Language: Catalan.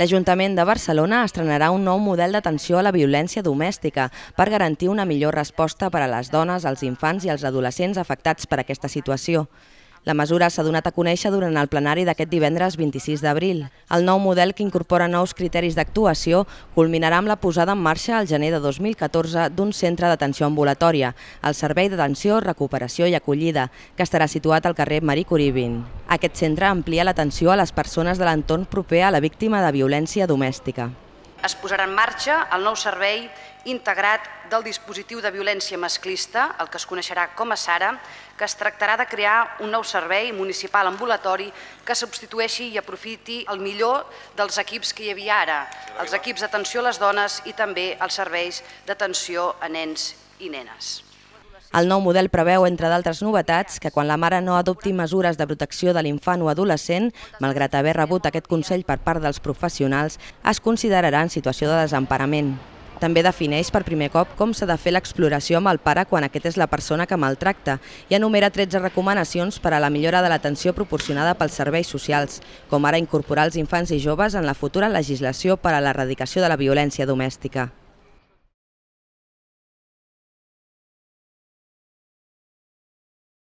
l'Ajuntament de Barcelona estrenarà un nou model d'atenció a la violència domèstica per garantir una millor resposta per a les dones, els infants i els adolescents afectats per aquesta situació. La mesura s'ha donat a conèixer durant el plenari d'aquest divendres 26 d'abril. El nou model, que incorpora nous criteris d'actuació, culminarà amb la posada en marxa al gener de 2014 d'un centre d'atenció ambulatòria, el Servei d'Atenció, Recuperació i Acollida, que estarà situat al carrer Marí Curie Aquest centre amplia l'atenció a les persones de l'entorn proper a la víctima de violència domèstica es posarà en marxa el nou servei integrat del dispositiu de violència masclista, el que es coneixerà com a SARA, que es tractarà de crear un nou servei municipal ambulatori que substitueixi i aprofiti el millor dels equips que hi havia ara, els equips d'atenció a les dones i també els serveis d'atenció a nens i nenes. El nou model preveu, entre d'altres novetats, que quan la mare no adopti mesures de protecció de l'infant o adolescent, malgrat haver rebut aquest consell per part dels professionals, es considerarà en situació de desemparament. També defineix per primer cop com s'ha de fer l'exploració amb el pare quan aquest és la persona que maltracta i enumera 13 recomanacions per a la millora de l'atenció proporcionada pels serveis socials, com ara incorporar els infants i joves en la futura legislació per a l'erradicació de la violència domèstica.